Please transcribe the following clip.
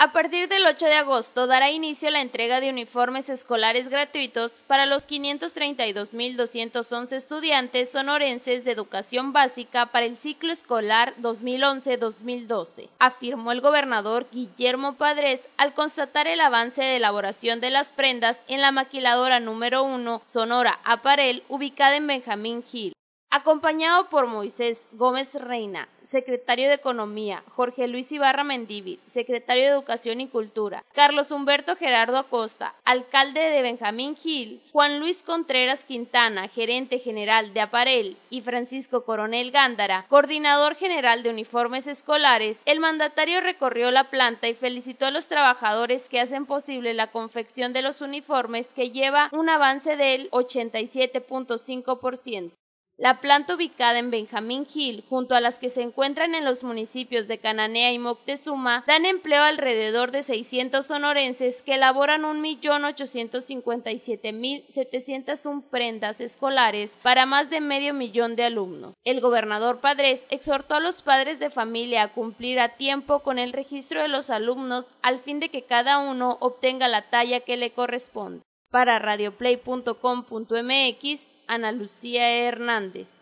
A partir del 8 de agosto dará inicio la entrega de uniformes escolares gratuitos para los 532.211 estudiantes sonorenses de educación básica para el ciclo escolar 2011-2012, afirmó el gobernador Guillermo Padres al constatar el avance de elaboración de las prendas en la maquiladora número 1 Sonora Aparel ubicada en Benjamín Gil. Acompañado por Moisés Gómez Reina, secretario de Economía, Jorge Luis Ibarra Mendívil, secretario de Educación y Cultura, Carlos Humberto Gerardo Acosta, alcalde de Benjamín Gil, Juan Luis Contreras Quintana, gerente general de Aparel, y Francisco Coronel Gándara, coordinador general de uniformes escolares, el mandatario recorrió la planta y felicitó a los trabajadores que hacen posible la confección de los uniformes que lleva un avance del 87.5%. La planta ubicada en Benjamín Hill, junto a las que se encuentran en los municipios de Cananea y Moctezuma, dan empleo a alrededor de 600 sonorenses que elaboran 1.857.701 prendas escolares para más de medio millón de alumnos. El gobernador Padres exhortó a los padres de familia a cumplir a tiempo con el registro de los alumnos al fin de que cada uno obtenga la talla que le corresponde. Para radioplay.com.mx Ana Lucía Hernández.